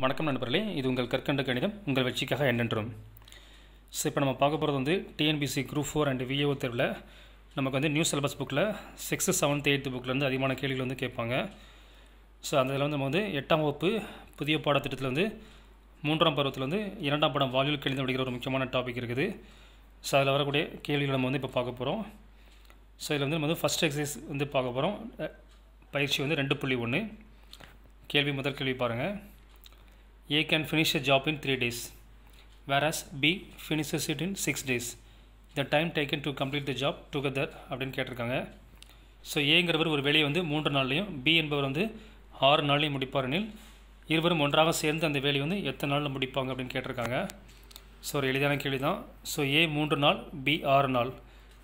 வணக்கம் நண்பர்களே இது உங்கள் கற்கண்ட கணிதம் உங்கள் வெற்றிக்காக என்னென்றும் ஸோ இப்போ நம்ம பார்க்க போகிறது வந்து TNPSC group four and VAO தேர்வில் நமக்கு வந்து நியூ சிலபஸ் புக்கில் சிக்ஸ்த்து செவன்த் எயித்து புக்கிலேருந்து அதிகமான கேள்விகள் வந்து கேட்பாங்க ஸோ அந்த இதில் வந்து நம்ம வந்து எட்டாம் வகுப்பு புதிய பாடத்திட்டத்தில் வந்து மூன்றாம் பருவத்தில் வந்து இரண்டாம் படம் வால்யூல் கணிதம் அப்படிங்கிற ஒரு முக்கியமான டாபிக் இருக்குது ஸோ அதில் வரக்கூடிய கேள்விகளை நம்ம வந்து இப்போ பார்க்க போகிறோம் ஸோ இதில் வந்து நம்ம வந்து ஃபஸ்ட் எக்ஸசைஸ் வந்து பார்க்க போகிறோம் பயிற்சி வந்து ரெண்டு புள்ளி ஒன்று கேள்வி முதல் கேள்வி பாருங்கள் A can finish a job in three days whereas B finishes it in six days the time taken to complete the job together அப்படின்னு கேட்டிருக்காங்க ஸோ ஏங்கிறவர் ஒரு வேலையை வந்து மூன்று நாள்லையும் பி என்பவர் வந்து ஆறு நாள்லையும் முடிப்பார் எனில் இருவரும் ஒன்றாக சேர்ந்து அந்த வேலையை வந்து எத்தனை நாளில் முடிப்பாங்க அப்படின்னு கேட்டிருக்காங்க ஸோ ஒரு எளிதான கேள்வி தான் ஸோ ஏ மூன்று நாள் பி ஆறு நாள்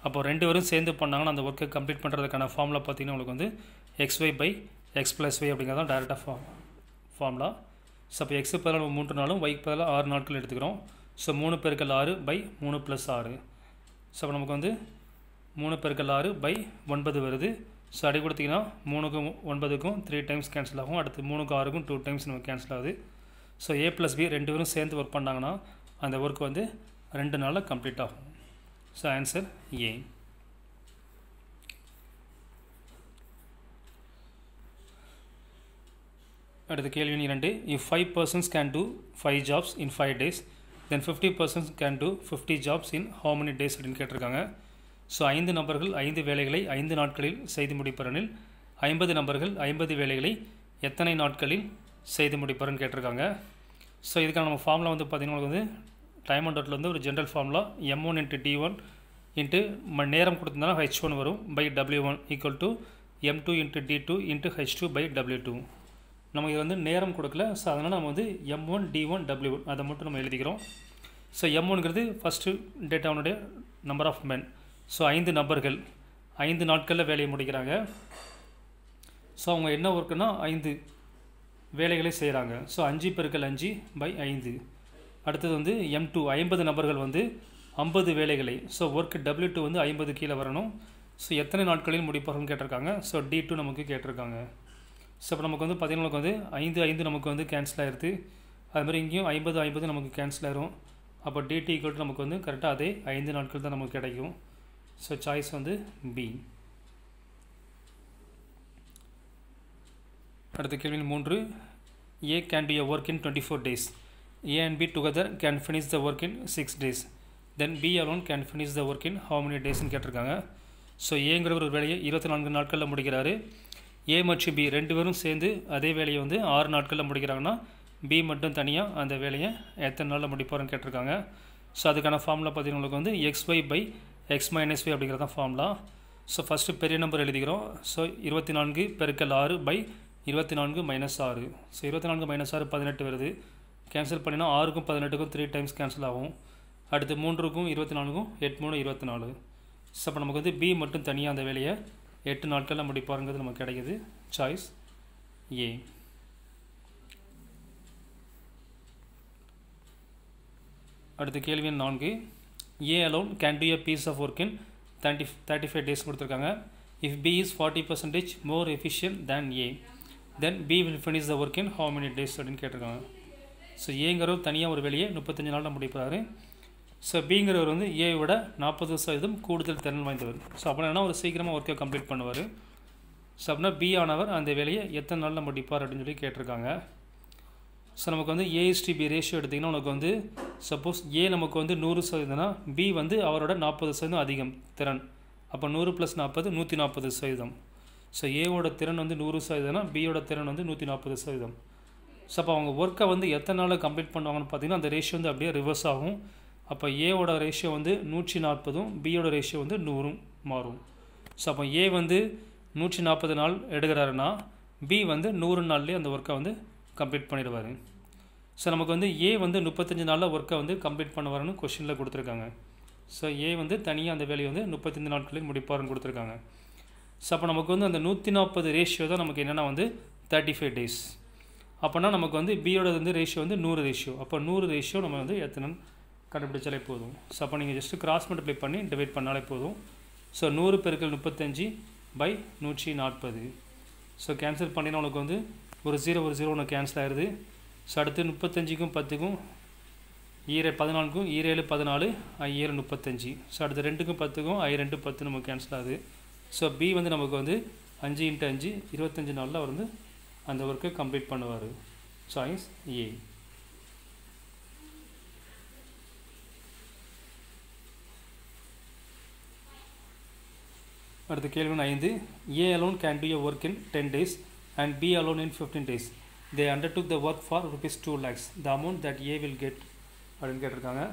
அப்போ ரெண்டு பேரும் சேர்ந்து பண்ணாங்கன்னா அந்த ஒர்க்கை கம்ப்ளீட் பண்ணுறதுக்கான ஃபார்முலா பார்த்தீங்கன்னா உங்களுக்கு வந்து X Y by X plus Y அப்படிங்கிறதான் டேரெக்டாக ஃபார்ம் ஃபார்முலா ஸோ அப்போ எக்ஸு பதிலாக நம்ம மூன்று நாளும் ஒய்க்கு பதிலாக ஆறு நாட்கள் எடுத்துக்கிறோம் ஸோ மூணு பெருக்கல் ஆறு பை மூணு ப்ளஸ் ஆறு ஸோ அப்போ நமக்கு வந்து மூணு பெருக்கல் ஆறு பை ஒன்பது வருது ஸோ அடி கொடுத்திங்கன்னா மூணுக்கும் ஒன்பதுக்கும் த்ரீ டைம்ஸ் கேன்சல் ஆகும் அடுத்து மூணுக்கும் ஆறுக்கும் டூ டைம்ஸ் நமக்கு கேன்சல் ஆகுது ஸோ ஏ ப்ளஸ் பி ரெண்டு பேரும் சேர்ந்து ஒர்க் பண்ணாங்கன்னா அந்த ஒர்க் வந்து ரெண்டு நாளில் கம்ப்ளீட் ஆகும் ஸோ ஆன்சர் ஏ அடுத்த கேள்வி இரண்டு if five persons can do five jobs in five days then fifty persons can do fifty jobs in how many days அப்படின்னு கேட்டிருக்காங்க ஸோ ஐந்து நபர்கள் ஐந்து வேலைகளை ஐந்து நாட்களில் செய்து முடிப்பறனில் ஐம்பது நபர்கள் ஐம்பது வேலைகளை எத்தனை நாட்களில் செய்து முடிப்பாருன்னு கேட்டிருக்காங்க ஸோ இதுக்கான நம்ம ஃபார்முலா வந்து பார்த்திங்கன்னா வந்து டைம் அண்ட் டோட்டில் வந்து ஒரு general formula M one into D one into மணி நேரம் கொடுத்துருந்தாலும் ஹெச் ஒன் வரும் by W one equal to M two into D two into H two by W two நம்ம இது வந்து நேரம் கொடுக்கல ஸோ அதனால் நம்ம வந்து M one D one W one அதை மட்டும் நம்ம எழுதிக்கிறோம் ஸோ எம் ஒன்ங்கிறது ஃபஸ்ட்டு டேட்டாவுனுடைய நம்பர் ஆஃப் மென் ஸோ ஐந்து நபர்கள் ஐந்து நாட்களில் வேலையை முடிக்கிறாங்க ஸோ அவங்க என்ன ஒர்க்குன்னா ஐந்து வேலைகளை செய்கிறாங்க ஸோ அஞ்சு பெருக்கள் அஞ்சு பை ஐந்து அடுத்தது வந்து எம் டூ ஐம்பது நபர்கள் வந்து ஐம்பது வேலைகளை ஸோ ஒர்க்கு டபுள்யூ டூ வந்து ஐம்பது கீழே வரணும் ஸோ எத்தனை நாட்களில் முடிப்பார்கள் கேட்டிருக்காங்க ஸோ டி டூ நமக்கு கேட்டிருக்காங்க ஸோ இப்போ நமக்கு வந்து பார்த்திங்கன்னா நமக்கு வந்து ஐந்து ஐந்து நமக்கு வந்து கேன்சல் ஆகிடுது அதுமாதிரி இங்கேயும் ஐம்பது ஐம்பது நமக்கு கேன்சல் ஆகிரும் அப்போ டிடி ஈக்குவல் நமக்கு வந்து கரெக்டாக அதே ஐந்து நாட்கள் தான் நமக்கு கிடைக்கும் ஸோ சாய்ஸ் வந்து பி அடுத்த கேள்வி மூன்று A can do work in twenty four days A and B together can finish the work in six days then B alone can finish the work in how many டேஸ்ன்னு கேட்டிருக்காங்க so ஏங்கிற ஒரு வேலையை இருபத்தி நான்கு நாட்களில் முடிக்கிறாரு ஏ மற்றும் பி ரெண்டு பேரும் சேர்ந்து அதே வேலையை வந்து ஆறு நாட்களில் முடிக்கிறாங்கன்னா பி மட்டும் தனியாக அந்த வேலையை எத்தனை நாளில் முடிப்போறன்னு கேட்டிருக்காங்க ஸோ அதுக்கான ஃபார்முலா பார்த்தீங்கன்னா உங்களுக்கு வந்து X Y by X minus Y அப்படிங்கிறதான் ஃபார்முலா ஸோ ஃபஸ்ட்டு பெரிய நம்பர் எழுதிக்கிறோம் ஸோ இருபத்தி நான்கு பெருக்கல் ஆறு பை இருபத்தி நான்கு மைனஸ் ஆறு ஸோ இருபத்தி நான்கு மைனஸ் ஆறு பதினெட்டு வருது கேன்சல் பண்ணினா ஆறுக்கும் பதினெட்டுக்கும் த்ரீ டைம்ஸ் கேன்சல் ஆகும் அடுத்து மூன்றுக்கும் இருபத்தி நான்கும் எட்டு மூணு இருபத்தி நாலு ஸோ அப்போ நமக்கு வந்து பி மட்டும் தனியாக அந்த வேலையை எட்டு நாட்களில் முடிப்பாருங்கிறது நமக்கு கிடைக்கிது சாய்ஸ் ஏ அடுத்த கேள்வி நான்கு A alone can do a piece of work in thirty thirty five days கொடுத்துருக்காங்க if B is forty percentage more efficient than A then B will finish the work in how many days அப்படின்னு கேட்டிருக்காங்க so ஏங்கிறவர் தனியாக ஒரு வேலையை முப்பத்தஞ்சு நாளில் முடிப்பார் so பிங்கிறவர் வந்து ஏ விட நாற்பது சதவீதம் கூடுதல் திறன் வாய்ந்தவர் ஸோ அப்போ என்ன ஒரு சீக்கிரமாக ஒர்க்கை கம்ப்ளீட் பண்ணுவார் ஸோ அப்படின்னா பி ஆனவர் அந்த வேலையை எத்தனை நாள் நம்ம டிப்பார் அப்படின்னு சொல்லி கேட்டிருக்காங்க ஸோ நமக்கு வந்து ஏஎஸ்டிபி ரேஷியோ எடுத்திங்கன்னா உனக்கு வந்து சப்போஸ் ஏ நமக்கு வந்து நூறு சதவீதம்னா பி வந்து அவரோட நாற்பது சதவீதம் அதிகம் திறன் அப்போ நூறு ப்ளஸ் நாற்பது நூற்றி நாற்பது சதவீதம் ஸோ ஏவோட திறன் வந்து நூறு சதவீதம்னா பியோட திறன் வந்து நூற்றி நாற்பது சதவீதம் ஸோ அப்போ அவங்க ஒர்க்கை வந்து எத்தனை நாளில் கம்ப்ளீட் பண்ணுவாங்கன்னு பார்த்தீங்கன்னா அந்த ரேஷியோ வந்து அப்படியே ரிவர்ஸ் ஆகும் அப்போ ஏவோட ரேஷியோ வந்து நூற்றி நாற்பதும் பியோட ரேஷியோ வந்து நூறும் மாறும் ஸோ அப்போ ஏ வந்து நூற்றி நாற்பது நாள் எடுக்கிறாருன்னா பி வந்து நூறு நாள்லேயே அந்த ஒர்க்கை வந்து கம்ப்ளீட் பண்ணிடுவார் ஸோ நமக்கு வந்து ஏ வந்து முப்பத்தஞ்சு நாளில் ஒர்க்கை வந்து கம்ப்ளீட் பண்ணுவார்னு கொஷினில் கொடுத்துருக்காங்க ஸோ ஏ வந்து தனியாக அந்த வேலையை வந்து முப்பத்தஞ்சு நாட்களில் முடிப்பார்னு கொடுத்துருக்காங்க ஸோ அப்போ நமக்கு வந்து அந்த நூற்றி நாற்பது ரேஷியோ தான் நமக்கு என்னென்னா வந்து தேர்ட்டி ஃபைவ் டேஸ் அப்போனா நமக்கு வந்து பியோட வந்து ரேஷியோ வந்து நூறு ரேஷியோ அப்போ நூறு ரேஷியோ நம்ம வந்து எத்தனை கண்டுபிடிச்சாலே போதும் ஸோ அப்போ நீங்கள் ஜஸ்ட்டு கிராஸ் மல்டிப்ளை பண்ணி டிவைட் பண்ணாலே போதும் ஸோ நூறு பெருக்கள் முப்பத்தஞ்சு பை நூற்றி நாற்பது ஸோ கேன்சல் பண்ணினா உனக்கு வந்து ஒரு ஜீரோ ஒரு ஜீரோ ஒன்று கேன்சல் ஆயிடுது ஸோ அடுத்து முப்பத்தஞ்சுக்கும் பத்துக்கும் ஈர பதினான்கும் ஈரேழு பதினாலு ஐயர் முப்பத்தஞ்சு ஸோ அடுத்து ரெண்டுக்கும் பத்துக்கும் ஐ ரெண்டு பத்து நமக்கு கேன்சல் ஆகுது ஸோ பி வந்து நமக்கு வந்து அஞ்சு இன்ட்டு அஞ்சு இருபத்தஞ்சு நாளில் அவர் வந்து அந்த ஒர்க்கை கம்ப்ளீட் பண்ணுவார் சாய்ஸ் ஏ அடுத்து கேள்வி ஐந்து A alone can do a work in ten days and B alone in fifteen days they undertook the work for rupees two lakhs the amount that A will get அப்படின்னு கேட்டிருக்காங்க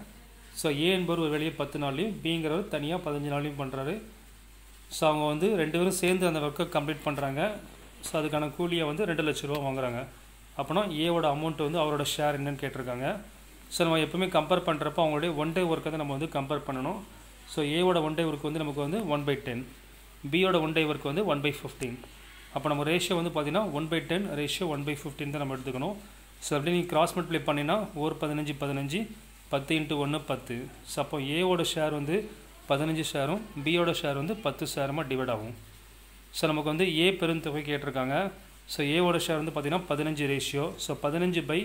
so ஏ என்பவர் ஒரு வேலையை பத்து நாள்லையும் பிங்கிறவர் தனியாக பதினஞ்சு நாள்லையும் பண்ணுறாரு ஸோ அவங்க வந்து ரெண்டு பேரும் சேர்ந்து அந்த ஒர்க்கை கம்ப்ளீட் பண்ணுறாங்க ஸோ அதுக்கான கூலியை வந்து ரெண்டு லட்ச ரூபா வாங்குறாங்க அப்போனா ஏவோட அமௌண்ட் வந்து அவரோட ஷேர் என்னன்னு கேட்டிருக்காங்க ஸோ நம்ம எப்போவுமே கம்பேர் பண்ணுறப்போ அவங்களுடைய ஒன் டே ஒர்க்கை தான் நம்ம வந்து கம்பேர் பண்ணணும் ஸோ ஏவோட ஒன் டே ஒர்க் வந்து நமக்கு வந்து ஒன் பை டென் பியோட ஒன் டைவருக்கு வந்து ஒன் பை ஃபிஃப்டீன் அப்போ நம்ம ரேஷியோ வந்து பார்த்திங்கன்னா one by ten ratio one by fifteen தான் நம்ம எடுத்துக்கணும் ஸோ அப்படி நீங்கள் கிராஸ் மல்டிப்ளை பண்ணினா ஒரு பதினஞ்சு பதினஞ்சு பத்து இன்ட்டு ஒன்று பத்து ஸோ அப்போ ஏவோட ஷேர் வந்து பதினஞ்சு ஷேரும் பியோட ஷேர் வந்து பத்து ஷேருமாக டிவைட் ஆகும் ஸோ நமக்கு வந்து ஏ பெருந்தொகை கேட்டிருக்காங்க ஸோ ஏவோட ஷேர் வந்து பார்த்திங்கன்னா பதினஞ்சு ரேஷியோ ஸோ பதினஞ்சு பை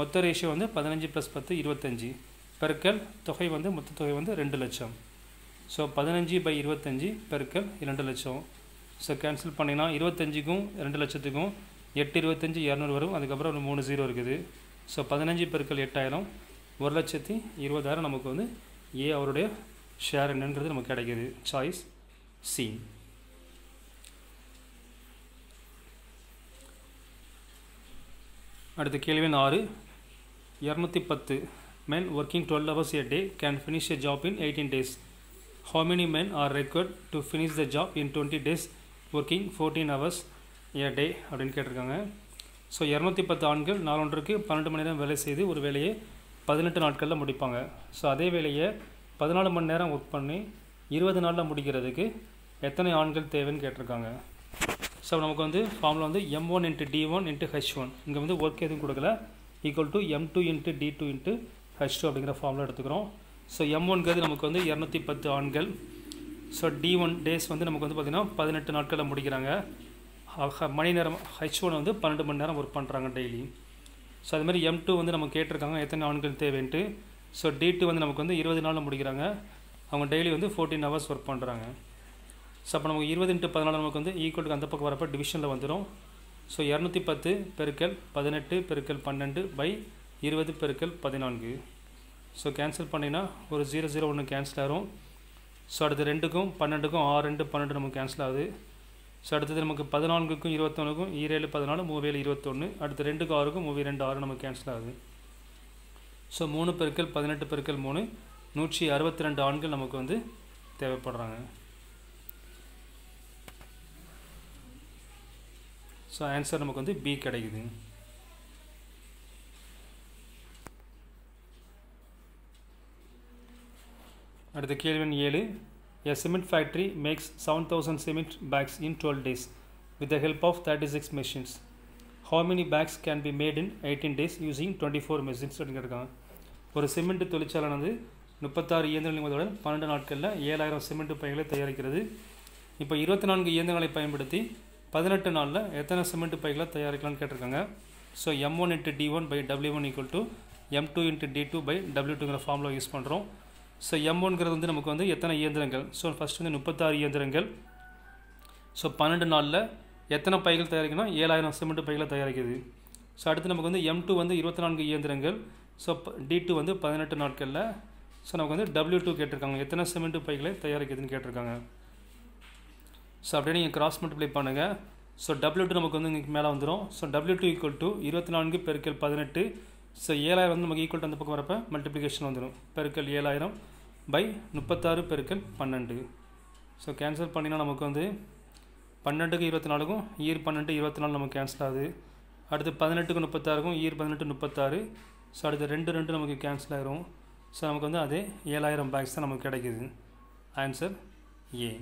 மொத்த ரேஷியோ வந்து பதினஞ்சு ப்ளஸ் பத்து இருபத்தஞ்சி பெருக்கல் தொகை வந்து மொத்த தொகை வந்து ரெண்டு லட்சம் ஸோ பதினஞ்சு பை இருபத்தஞ்சி பெருக்கல் இரண்டு லட்சம் ஸோ கேன்சல் பண்ணிங்கன்னா இருபத்தஞ்சிக்கும் ரெண்டு லட்சத்துக்கும் எட்டு இருபத்தஞ்சி இரநூறு வரும் அதுக்கப்புறம் ஒரு மூணு ஜீரோ இருக்குது ஸோ பதினஞ்சு பெருக்கள் எட்டாயிரம் ஒரு லட்சத்தி இருபதாயிரம் நமக்கு வந்து ஏ அவருடைய ஷேர் என்னங்கிறது நமக்கு கிடைக்கிது சாய்ஸ் சி அடுத்த கேள்வி ஆறு இரநூத்தி பத்து men working twelve hours a day can finish a job in eighteen days how many men are required to finish the job in twenty days working fourteen hours a day அப்படின்னு கேட்டிருக்காங்க so இரநூத்தி பத்து ஆண்கள் நாலொன்றுக்கு பன்னெண்டு மணி நேரம் வேலை செய்து ஒரு வேலையை பதினெட்டு நாட்களில் முடிப்பாங்க ஸோ அதே வேலையை பதினாலு மணி நேரம் ஒர்க் பண்ணி இருபது நாளில் முடிக்கிறதுக்கு எத்தனை ஆண்கள் தேவைன்னு கேட்டிருக்காங்க ஸோ நமக்கு வந்து ஃபார்மில் வந்து M one into D one into H one இங்கே வந்து ஒர்க் எதுவும் கொடுக்கல equal to M two into D two into H two அப்படிங்கிற ஃபார்மில் எடுத்துக்கிறோம் ஸோ எம் ஒன்கிறது நமக்கு வந்து இரநூத்தி பத்து ஆண்கள் ஸோ டி ஒன் டேஸ் வந்து நமக்கு வந்து பார்த்திங்கன்னா பதினெட்டு நாட்களில் முடிக்கிறாங்க மணி நேரம் ஹெச் ஒன் வந்து பன்னெண்டு மணி நேரம் ஒர்க் பண்ணுறாங்க டெய்லி ஸோ அது மாதிரி எம் டூ வந்து நம்ம கேட்டிருக்காங்க எத்தனை ஆண்கள் தேவைன்ட்டு ஸோ டி டூ வந்து நமக்கு வந்து இருபது நாளில் முடிக்கிறாங்க அவங்க டெய்லி வந்து ஃபோர்டீன் ஹவர்ஸ் ஒர்க் பண்ணுறாங்க ஸோ அப்போ நமக்கு இருபது இன்ட்டு பதினாலு நமக்கு வந்து ஈக்குவலுக்கு அந்த பக்கம் வரப்போ டிவிஷனில் வந்துடும் ஸோ இரநூத்தி பத்து பெருக்கல் பதினெட்டு பெருக்கல் பன்னெண்டு பை இருபது பெருக்கல் பதினான்கு ஸோ கேன்சல் பண்ணிங்கன்னா ஒரு ஜீரோ ஜீரோ ஒன்று கேன்சல் ஆகும் ஸோ அடுத்து ரெண்டுக்கும் பன்னெண்டுக்கும் ஆறு ரெண்டு பன்னெண்டு நமக்கு கேன்சல் ஆகுது ஸோ அடுத்தது நமக்கு பதினான்குக்கும் இருபத்தொன்றுக்கும் ஈரேழு பதினாலு மூவேழு இருபத்தொன்று அடுத்து ரெண்டுக்கு ஆறுக்கும் மூவி ரெண்டு ஆறு நமக்கு கேன்சல் ஆகுது ஸோ மூணு பெருக்கள் பதினெட்டு பெருக்கள் மூணு நூற்றி அறுபத்தி ரெண்டு ஆண்கள் நமக்கு வந்து தேவைப்படுறாங்க ஸோ ஆன்சர் நமக்கு வந்து பி கிடைக்குது அடுத்த கேள்வன் ஏழு a cement factory makes seven thousand cement bags in twelve days with the help of thirty six machines how many bags can be made in eighteen days using twenty four machines அப்படிங்கிறக்காங்க ஒரு cement தொழிற்சாலானது முப்பத்தாறு இயந்திரங்களுடன் பன்னெண்டு நாட்களில் ஏழாயிரம் cement பைகளை தயாரிக்கிறது இப்போ இருபத்தி நான்கு இயந்திரங்களை பயன்படுத்தி பதினெட்டு நாளில் எத்தனை சிமெண்ட் பைகளை தயாரிக்கலாம்னு கேட்டிருக்காங்க so M one into D one by W one equal to M two into D two by W டூங்கிற ஃபார்மில் யூஸ் பண்ணுறோம் ஸோ எம் வந்து நமக்கு வந்து எத்தனை இயந்திரங்கள் ஸோ ஃபஸ்ட் வந்து முப்பத்தாறு இயந்திரங்கள் ஸோ பன்னெண்டு நாளில் எத்தனை பைகள் தயாரிக்கணும் ஏழாயிரம் சிமெண்ட் பைகளை தயாரிக்குது ஸோ அடுத்து நமக்கு வந்து எம் டூ வந்து இருபத்தி நான்கு இயந்திரங்கள் ஸோ டி டூ வந்து பதினெட்டு நாட்களில் ஸோ நமக்கு வந்து டபிள்யூ டூ கேட்டிருக்காங்க எத்தனை சிமெண்ட் பைகளை தயாரிக்குதுன்னு கேட்டிருக்காங்க ஸோ அப்படியே நீங்கள் கிராஸ் மல்டிப்ளை பண்ணுங்கள் ஸோ டபிள்யூ டூ நமக்கு வந்து இங்கே மேலே வந்துடும் so W two equal to இருபத்தி நான்கு பெருக்கல் பதினெட்டு ஸோ ஏழாயிரம் வந்து நமக்கு ஈக்குவல் அந்த பக்கம் வரப்போ மல்டிப்ளிகேஷன் வந்துடும் பெருக்கல் ஏழாயிரம் பை முப்பத்தாறு பெருக்கல் பன்னெண்டு ஸோ கேன்சல் பண்ணினா நமக்கு வந்து பன்னெண்டுக்கு இருபத்தி நாலுக்கும் இயர் பன்னெண்டு இருபத்தி நாலு நமக்கு கேன்சல் ஆகுது அடுத்து பதினெட்டுக்கு முப்பத்தாறுக்கும் இயர் பதினெட்டு முப்பத்தாறு ஸோ அடுத்து ரெண்டு ரெண்டு நமக்கு கேன்சல் ஆகிரும் ஸோ நமக்கு வந்து அதே ஏழாயிரம் பேக்ஸ் தான் நமக்கு கிடைக்கிது ஆன்சர் ஏ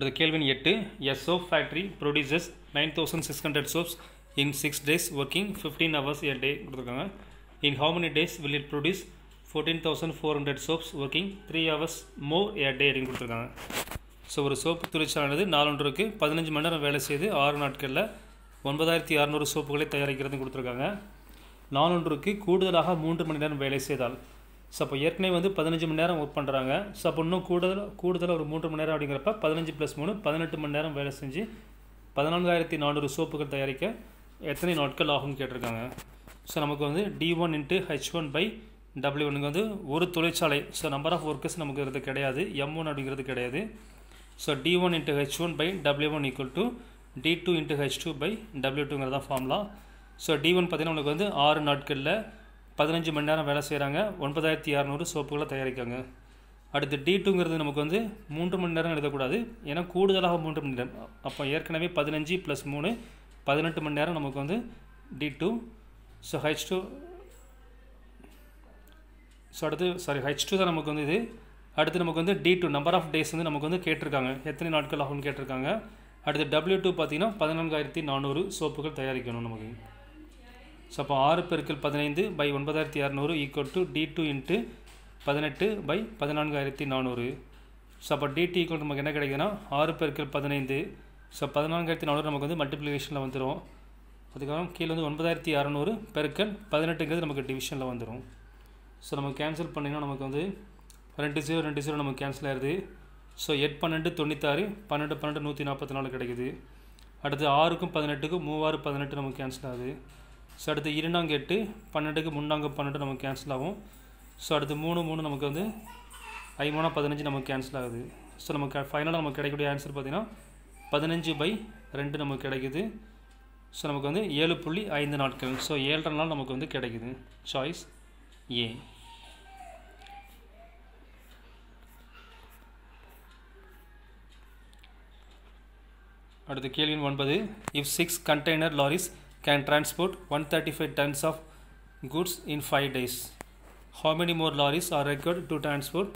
அடுத்த கேள்வி எட்டு எஸ் soap factory produces nine thousand six hundred soaps in six days working fifteen hours a day கொடுத்துருக்காங்க in how many days will it produce fourteen thousand four hundred soaps working three hours more a day அப்படின்னு கொடுத்துருக்காங்க so ஒரு soap தொழிற்சாலானது நாலொன்றுக்கு பதினஞ்சு மணி நேரம் வேலை செய்து ஆறு நாட்களில் ஒன்பதாயிரத்தி அறநூறு சோப்புகளை தயாரிக்கிறதுன்னு கொடுத்துருக்காங்க நாலொன்றுக்கு கூடுதலாக மூன்று மணி நேரம் வேலை செய்தால் ஸோ அப்போ ஏற்கனவே வந்து பதினஞ்சு மணி நேரம் ஒர்க் பண்ணுறாங்க ஸோ அப்போ இன்னும் கூடுதல் கூடுதலாக ஒரு மூன்று மணி நேரம் அப்படிங்கிறப்ப பதினஞ்சு ப்ளஸ் மூணு பதினெட்டு மணி நேரம் வேலை செஞ்சு பதினான்காயிரத்தி நானூறு சோப்புகள் தயாரிக்க எத்தனை நாட்கள் ஆகும்னு கேட்டிருக்காங்க ஸோ நமக்கு வந்து D one into H one by W ஒனுக்கு வந்து ஒரு தொழிற்சாலை ஸோ நம்பர் ஆஃப் ஒர்க்கர்ஸ் நமக்கு இருக்கிறது கிடையாது எம் ஒன் அப்படிங்கிறது கிடையாது so D one into H one by W one equal to D two into H two by W டூங்கிறதான் ஃபார்ம்லாம் ஸோ டி ஒன் பார்த்திங்கன்னா உங்களுக்கு வந்து ஆறு நாட்களில் பதினஞ்சு மணி நேரம் வேலை செய்கிறாங்க ஒன்பதாயிரத்தி இரநூறு சோப்புகளை தயாரிக்காங்க அடுத்து டி டூங்கிறது நமக்கு வந்து மூன்று மணி நேரம் எழுதக்கூடாது ஏன்னா கூடுதலாக மூன்று மணி நேரம் அப்போ ஏற்கனவே பதினஞ்சு ப்ளஸ் மூணு பதினெட்டு மணி நேரம் நமக்கு வந்து D two so H two so அடுத்து சாரி ஹெச் டூ தான் நமக்கு வந்து இது அடுத்து நமக்கு வந்து D two number of days வந்து நமக்கு வந்து கேட்டிருக்காங்க எத்தனை நாட்கள் ஆகும்னு கேட்டிருக்காங்க அடுத்து டபிள்யூ டூ பார்த்திங்கன்னா பதினான்காயிரத்தி நானூறு சோப்புகள் தயாரிக்கணும் நமக்கு ஸோ அப்போ ஆறு பெருக்கல் பதினைந்து பை ஒன்பதாயிரத்தி இரநூறு equal to D two into பதினெட்டு பை பதினான்காயிரத்தி நானூறு ஸோ அப்போ டிடி ஈக்குவல் நமக்கு என்ன கிடைக்குதுன்னா ஆறு பெருக்கள் பதினைந்து ஸோ பதினான்காயிரத்தி நானூறு நமக்கு வந்து மல்டிப்ளிகேஷனில் வந்துடும் அதுக்கப்புறம் கீழே வந்து ஒன்பதாயிரத்தி இரநூறு பெருக்கல் பதினெட்டுங்கிறது நமக்கு டிவிஷனில் வந்துடும் ஸோ நம்ம கேன்சல் பண்ணிங்கன்னா நமக்கு வந்து ரெண்டு ஜீரோ ரெண்டு ஜீரோ நமக்கு கேன்சல் ஆயிடுது ஸோ எட் பன்னெண்டு தொண்ணூத்தாறு பன்னெண்டு பன்னெண்டு நூற்றி நாற்பத்தி நாலு கிடைக்குது அடுத்து ஆறுக்கும் பதினெட்டுக்கும் மூவாறு பதினெட்டு நமக்கு கேன்சல் ஆகுது ஸோ அடுத்து இரண்டாங்க எட்டு பன்னெண்டுக்கு முன்னாங்க பன்னெண்டு நமக்கு கேன்சல் ஆகும் ஸோ அடுத்து மூணு மூணு நமக்கு வந்து ஐமூணா பதினஞ்சு நமக்கு கேன்சல் ஆகுது ஸோ நமக்கு ஃபைனலாக நமக்கு கிடைக்கக்கூடிய ஆன்சர் பார்த்திங்கன்னா பதினஞ்சு பை ரெண்டு நமக்கு கிடைக்குது ஸோ நமக்கு வந்து ஏழு புள்ளி ஐந்து நாட்கள் ஸோ ஏழரை நாள் நமக்கு வந்து கிடைக்குது சாய்ஸ் ஏ அடுத்த கேள்வி ஒன்பது if six container lorries can transport 135 tons of goods in 5 days. How many more lorries are required to transport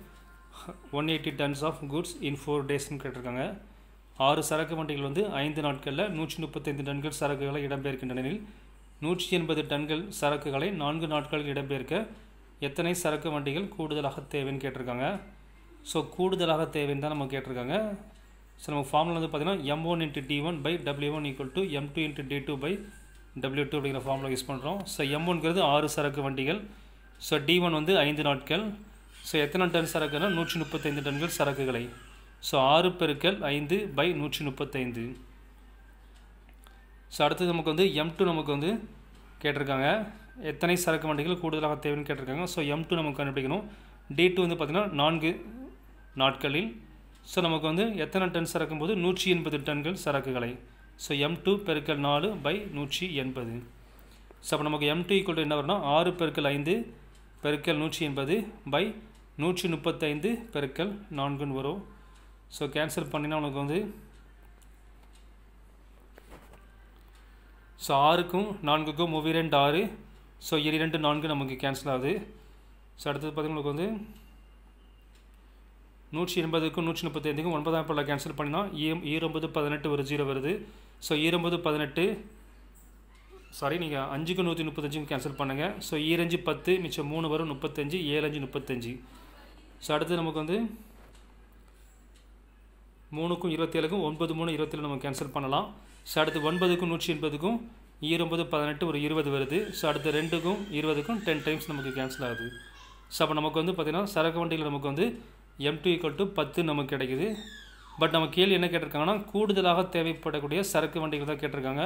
180 tons of goods in 4 daysன்னு கேட்டிருக்காங்க ஆறு சரக்கு வண்டிகள் வந்து ஐந்து நாட்களில் நூற்றி முப்பத்தைந்து டன்கள் சரக்குகளை இடம்பெயர்க்கின்றனில் நூற்றி எண்பது டன்கள் சரக்குகளை நான்கு நாட்களில் இடம்பெயர்க்க எத்தனை சரக்கு வண்டிகள் கூடுதலாக தேவைன்னு கேட்டிருக்காங்க ஸோ கூடுதலாக தேவைன்னு தான் நம்ம கேட்டிருக்காங்க ஸோ நம்ம ஃபார்மில் வந்து பார்த்திங்கன்னா M one into D one by W one equal to M two into D two by W two அப்படிங்கிற ஃபார்மில் யூஸ் பண்ணுறோம் ஸோ எம் ஒன்றுங்கிறது ஆறு சரக்கு வண்டிகள் ஸோ டி ஒன் வந்து ஐந்து நாட்கள் ஸோ எத்தனை டன் சரக்குன்னா நூற்றி முப்பத்தைந்து டன்கள் சரக்குகளை ஸோ ஆறு பெருக்கள் ஐந்து பை நூற்றி முப்பத்தைந்து ஸோ அடுத்தது நமக்கு வந்து எம் டூ நமக்கு வந்து கேட்டிருக்காங்க எத்தனை சரக்கு வண்டிகள் கூடுதலாக தேவைன்னு கேட்டிருக்காங்க ஸோ எம் டூ நமக்கு கண்டுபிடிக்கணும் டி டூ வந்து பார்த்திங்கன்னா நான்கு நாட்களில் ஸோ நமக்கு வந்து எத்தனை டன் போது நூற்றி எண்பது டன்கள் சரக்குகளை ஸோ எம் டூ பெருக்கல் நாலு பை நூற்றி எண்பது ஸோ அப்போ நமக்கு எம் டூ ஈக்குவல் என்ன வரும்னா ஆறு பெருக்கல் ஐந்து பெருக்கல் நூற்றி எண்பது பை நூற்றி முப்பத்தைந்து பெருக்கல் நான்குன்னு வரும் ஸோ கேன்சல் பண்ணினா உனக்கு வந்து ஸோ ஆறுக்கும் நான்குக்கும் மூவி ரெண்டு ஆறு ஸோ இரண்டு நான்கு நமக்கு கேன்சல் ஆகுது ஸோ அடுத்தது பார்த்திங்கன்னா உங்களுக்கு வந்து நூற்றி எண்பதுக்கும் நூற்றி ஐந்துக்கும் ஒன்பதாம் பிள்ளை கேன்சல் பண்ணினோம் ஈ பதினெட்டு ஒரு ஜீரோ வருது ஸோ ஈரம்பது பதினெட்டு சாரி நீங்கள் அஞ்சுக்கும் நூற்றி முப்பத்தஞ்சுக்கும் கேன்சல் பண்ணுங்கள் ஸோ ஈரஞ்சு பத்து மிச்சம் மூணு வரும் முப்பத்தஞ்சு ஏழஞ்சு முப்பத்தஞ்சு ஸோ அடுத்து நமக்கு வந்து மூணுக்கும் இருபத்தேழுக்கும் ஒன்பது மூணு இருபத்தேழு நம்ம கேன்சல் பண்ணலாம் ஸோ அடுத்து ஒன்பதுக்கும் நூற்றி எண்பதுக்கும் ஈரம்பது பதினெட்டு ஒரு இருபது வருது ஸோ அடுத்து ரெண்டுக்கும் இருபதுக்கும் டென் டைம்ஸ் நமக்கு கேன்சல் ஆகுது ஸோ அப்போ நமக்கு வந்து பார்த்திங்கன்னா சரக்கு வண்டியில் நமக்கு வந்து எம் டூ ஈக்குவல் டு பத்து நமக்கு கிடைக்குது பட் நம்ம கேள்வி என்ன கேட்டிருக்காங்கன்னா கூடுதலாக தேவைப்படக்கூடிய சரக்கு வண்டிகள் தான் கேட்டிருக்காங்க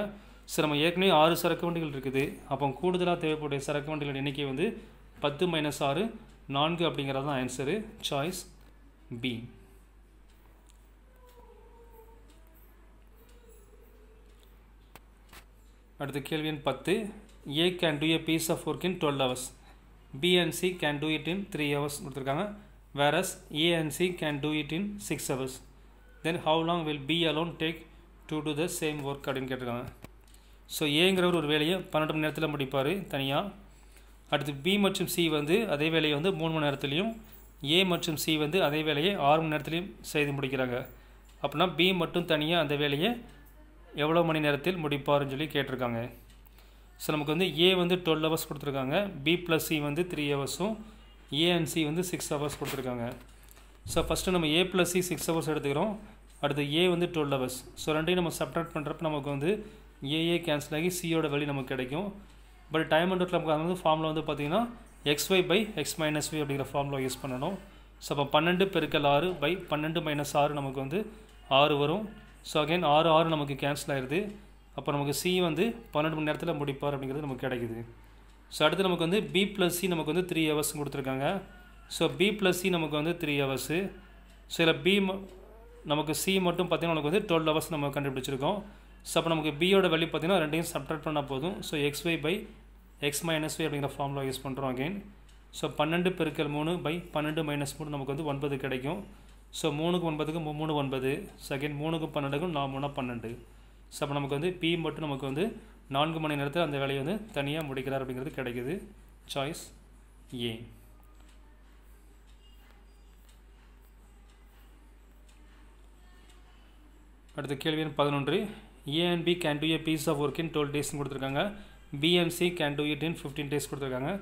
சரி நம்ம ஏற்கனவே ஆறு சரக்கு வண்டிகள் இருக்குது அப்போ கூடுதலாக தேவைப்படக்கூடிய சரக்கு வண்டிகள் எண்ணிக்கை வந்து பத்து மைனஸ் ஆறு நான்கு அப்படிங்கிறது தான் ஆன்சரு சாய்ஸ் பி அடுத்த கேள்வி எண் பத்து A can do a piece of work in twelve hours B and C can do it in three hours கொடுத்துருக்காங்க whereas A and C can do it in 6 hours. Then how long will B alone take to do the same work அப்படின்னு கேட்டிருக்காங்க so ஏங்கிறவர் ஒரு வேலையை பன்னெண்டு மணி நேரத்தில் முடிப்பார் தனியாக அடுத்து பி மற்றும் சி வந்து அதே வேலையை வந்து மூணு மணி நேரத்துலையும் ஏ மற்றும் சி வந்து அதே வேலையை ஆறு மணி நேரத்துலையும் செய்து முடிக்கிறாங்க அப்படின்னா பி மட்டும் தனியாக அந்த வேலையை எவ்வளோ மணி நேரத்தில் முடிப்பாருன்னு சொல்லி கேட்டிருக்காங்க ஸோ நமக்கு வந்து ஏ வந்து டுவெல் ஹவர்ஸ் கொடுத்துருக்காங்க பி ப்ளஸ் சி வந்து த்ரீ ஹவர்ஸும் ஏஎன்சி வந்து சிக்ஸ் ஹவர்ஸ் கொடுத்துருக்காங்க ஸோ ஃபஸ்ட்டு நம்ம A plus C six hours எடுத்துக்கிறோம் அடுத்து ஏ வந்து டுவெல் ஹவர்ஸ் ஸோ ரெண்டையும் நம்ம சப்ராக்ட் பண்ணுறப்ப நமக்கு வந்து ஏஏ கேன்சல் ஆகி சியோட வழி நமக்கு கிடைக்கும் பட் டைம் அண்ட் நமக்கு அது வந்து ஃபார்மில் வந்து பார்த்தீங்கன்னா X Y by X minus Y அப்படிங்கிற ஃபார்முலா யூஸ் பண்ணணும் ஸோ அப்போ பன்னெண்டு பெருக்கல் ஆறு பை பன்னெண்டு மைனஸ் ஆறு நமக்கு வந்து ஆறு வரும் ஸோ அகைன் ஆறு ஆறு நமக்கு கேன்சல் ஆயிடுது அப்போ நமக்கு சி வந்து பன்னெண்டு மணி நேரத்தில் முடிப்பார் அப்படிங்கிறது நமக்கு கிடைக்குது ஸோ அடுத்து நமக்கு வந்து பி ப்ளஸ் சி நமக்கு வந்து த்ரீ ஹவர்ஸ் கொடுத்துருக்காங்க ஸோ பி ப்ளஸ் சி நமக்கு வந்து த்ரீ ஹவர்ஸு ஸோ இதில் பி நமக்கு சி மட்டும் பார்த்திங்கன்னா நமக்கு வந்து டுவெல் ஹவர்ஸ் நம்ம கண்டுபிடிச்சிருக்கோம் ஸோ அப்போ நமக்கு பியோட வேல்யூ பார்த்திங்கன்னா ரெண்டையும் சப்ட்ராக்ட் பண்ணால் போதும் so X Y by X minus Y அப்படிங்கிற ஃபார்முலா யூஸ் பண்ணுறோம் அகெயின் ஸோ பன்னெண்டு பெருக்கல் மூணு பை பன்னெண்டு மைனஸ் மூணு நமக்கு வந்து ஒன்பது கிடைக்கும் ஸோ மூணுக்கு ஒன்பதுக்கு மூணு ஒன்பது செகண்ட் மூணுக்கு பன்னெண்டுக்கும் நான் மூணாக பன்னெண்டு ஸோ அப்போ நமக்கு வந்து பி மட்டும் நமக்கு வந்து நான்கு மணி நேரத்தில் அந்த வேலையை வந்து தனியாக முடிக்கிறார் அப்படிங்கிறது கிடைக்குது சாய்ஸ் ஏ அடுத்த கேள்வி எண் பதினொன்று A and B can do a piece of work in twelve டேஸ்னு கொடுத்துருக்காங்க B and C can do it in fifteen days கொடுத்துருக்காங்க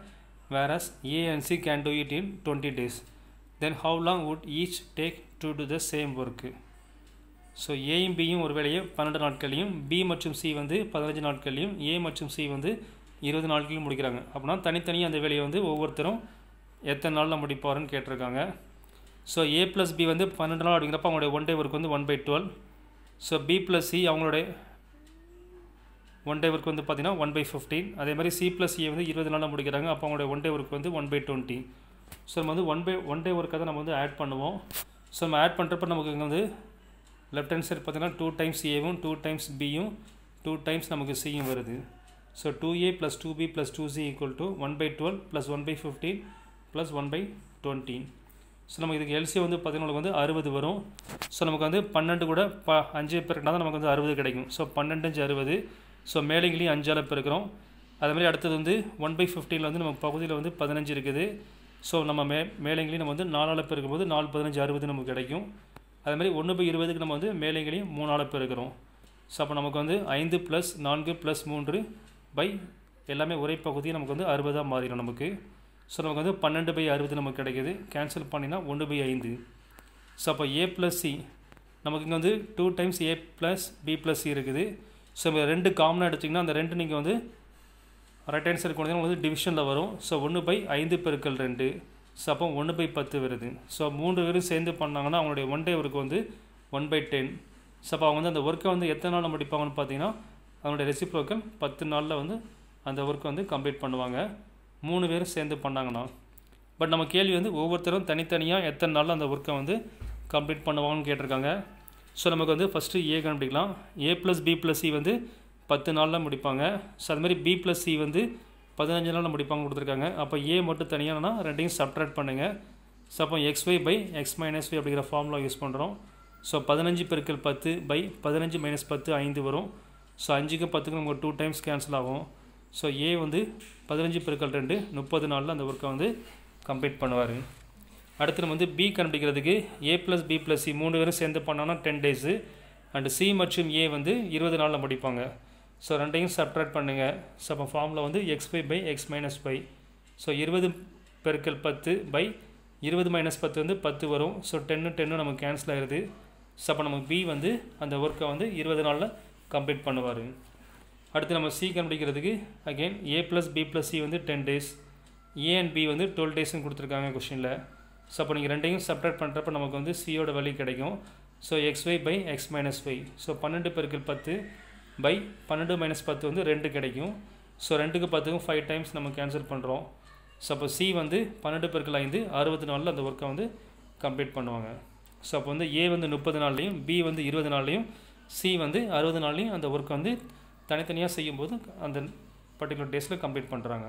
whereas A and C can do it in twenty days then how long would each take to to the same work so ஏயும் பியும் ஒரு வேலையை பன்னெண்டு நாட்கள்லையும் B மற்றும் C வந்து பதினஞ்சு நாட்கள்லையும் ஏ மற்றும் சி வந்து இருபது நாட்களையும் முடிக்கிறாங்க அப்படின்னா தனித்தனியாக அந்த வேலையை வந்து ஒவ்வொருத்தரும் எத்தனை நாளில் முடிப்பாருன்னு கேட்டிருக்காங்க ஸோ ஏ ப்ளஸ் பி வந்து பன்னெண்டு நாள் அப்படிங்கிறப்ப அவங்களுடைய ஒன் டே ஒர்க் வந்து one by twelve so B plus C அவங்களுடைய ஒன் டே ஒர்க் வந்து பார்த்திங்கன்னா ஒன் பை ஃபிஃப்டீன் அதே மாதிரி சி ப்ளஸ் ஏ வந்து இருபது நாளில் முடிக்கிறாங்க அப்போ அவங்களுடைய ஒன் டே ஒர்க் வந்து ஒன் பை டுவெண்ட்டி ஸோ நம்ம வந்து ஒன் பை ஒன் டே ஒர்க்கை தான் நம்ம வந்து ஆட் பண்ணுவோம் ஸோ நம்ம ஆட் பண்ணுறப்ப நமக்கு இங்கே வந்து லெஃப்ட் ஹேண்ட் சைடு பார்த்தீங்கன்னா டூ டைம்ஸ் ஏவும் டூ டைம்ஸ் பியும் டூ டைம்ஸ் நமக்கு சியும் வருது so two A plus two B plus two C equal to one by twelve plus one by fifteen plus one by twenty so நமக்கு இதுக்கு LC வந்து பார்த்தீங்கன்னா வந்து அறுபது வரும் ஸோ நமக்கு வந்து பன்னெண்டு கூட ப அஞ்சு பெருக்கினா தான் நமக்கு வந்து அறுபது கிடைக்கும் ஸோ பன்னெண்டு அறுபது ஸோ மேலிங்கிலையும் அஞ்சால் பெருக்கிறோம் அதுமாதிரி அடுத்தது வந்து ஒன் பை ஃபிஃப்டீனில் வந்து நம்ம பகுதியில் வந்து பதினஞ்சு இருக்குது ஸோ நம்ம மே மேலேங்களையும் நம்ம வந்து நாலு நாலால் இருக்கும்போது நாலு பதினஞ்சு அறுபது நமக்கு கிடைக்கும் அதே மாதிரி ஒன்று பை இருபதுக்கு நம்ம வந்து மேலேங்களையும் மூணால் பெருக்கிறோம் ஸோ அப்போ நமக்கு வந்து ஐந்து ப்ளஸ் நான்கு ப்ளஸ் மூன்று பை எல்லாமே ஒரே பகுதியும் நமக்கு வந்து அறுபதாக மாறிடும் நமக்கு ஸோ நமக்கு வந்து பன்னெண்டு பை அறுபது நமக்கு கிடைக்கிது கேன்சல் பண்ணினா ஒன்று பை ஐந்து ஸோ அப்போ ஏ ப்ளஸ் சி நமக்கு இங்கே வந்து two times A plus B plus C இருக்குது ஸோ இப்போ ரெண்டு காமனாக எடுத்திங்கன்னா அந்த ரெண்டு நீங்கள் வந்து ரைட் ஆன்சர் கொண்டு வந்து டிவிஷனில் வரும் ஸோ ஒன்று பை ஐந்து பெருக்கள் ரெண்டு ஸோ அப்போ ஒன்று பை பத்து வருது ஸோ மூன்று பேரும் சேர்ந்து பண்ணாங்கன்னா அவங்களுடைய ஒன் டே ஒர்க் வந்து ஒன் பை டென் ஸோ அப்போ அவங்க வந்து அந்த ஒர்க்கை வந்து எத்தனை நாளில் முடிப்பாங்கன்னு பார்த்தீங்கன்னா அதனுடைய ரெசிப்ரோக்கல் பத்து நாளில் வந்து அந்த ஒர்க்கை வந்து கம்ப்ளீட் பண்ணுவாங்க மூணு பேரும் சேர்ந்து பண்ணாங்கன்னா பட் நம்ம கேள்வி வந்து ஒவ்வொருத்தரும் தனித்தனியாக எத்தனை நாளில் அந்த ஒர்க்கை வந்து கம்ப்ளீட் பண்ணுவாங்கன்னு கேட்டிருக்காங்க ஸோ நமக்கு வந்து ஃபஸ்ட்டு ஏ கண்டுபிடிக்கலாம் A plus B plus C வந்து பத்து நாளில் முடிப்பாங்க ஸோ அது மாதிரி பி ப்ளஸ் சி வந்து பதினஞ்சு நாளில் முடிப்பாங்க கொடுத்துருக்காங்க அப்போ ஏ மட்டும் தனியாகனா ரெண்டையும் சப்ட்ராக்ட் பண்ணுங்கள் ஸோ அப்போ X Y by X minus Y அப்படிங்கிற ஃபார்முலா யூஸ் பண்ணுறோம் ஸோ பதினஞ்சு பெருக்கள் பத்து பை பதினஞ்சு மைனஸ் பத்து ஐந்து வரும் ஸோ அஞ்சுக்கும் பத்துக்கும் நமக்கு டூ டைம்ஸ் கேன்சல் ஆகும் ஸோ ஏ வந்து பதினஞ்சு பெருக்கள் ரெண்டு முப்பது நாளில் அந்த ஒர்க்கை வந்து கம்ப்ளீட் பண்ணுவார் அடுத்து நம்ம வந்து பி கண்டுபிடிக்கிறதுக்கு A plus B plus C மூணு பேரும் சேர்ந்து பண்ணோன்னா டென் டேஸு அண்டு சி மற்றும் ஏ வந்து இருபது நாளில் முடிப்பாங்க ஸோ ரெண்டையும் சப்ட்ராக்ட் பண்ணுங்கள் ஸோ அப்போ ஃபார்மில் வந்து X five by X minus five so இருபது பெருக்கல் பத்து பை இருபது மைனஸ் பத்து வந்து பத்து வரும் ஸோ டென்னு டென்னு நமக்கு கேன்சல் ஆயிடுது ஸோ அப்போ நம்ம பி வந்து அந்த ஒர்க்கை வந்து இருபது நாளில் கம்ப்ளீட் பண்ணுவார் அடுத்து நம்ம சி கண்டுபிடிக்கிறதுக்கு again A plus B plus C வந்து ten days A and B வந்து டுவெல் டேஸ்னு கொடுத்துருக்காங்க கொஷினில் ஸோ அப்போ நீங்கள் ரெண்டையும் சப்ரேட் பண்ணுறப்ப நமக்கு வந்து சியோட வேல்யூ கிடைக்கும் so X Y by X minus five so பன்னெண்டு பெருக்கள் பத்து பை பன்னெண்டு மைனஸ் பத்து வந்து ரெண்டு கிடைக்கும் ஸோ ரெண்டுக்கு பத்துக்கும் ஃபைவ் டைம்ஸ் நம்ம கேன்சல் பண்ணுறோம் ஸோ அப்போ சி வந்து பன்னெண்டு பெருக்கள் ஐந்து அறுபத்தி நாளில் அந்த ஒர்க்கை வந்து கம்ப்ளீட் பண்ணுவாங்க ஸோ அப்போ வந்து ஏ வந்து முப்பது நாள்லையும் பி வந்து இருபது நாள்லையும் சி வந்து அறுபது நாள்லையும் அந்த ஒர்க்கை வந்து தனித்தனியாக செய்யும்போது அந்த பர்டிகுலர் டேஸில் கம்ப்ளீட் பண்ணுறாங்க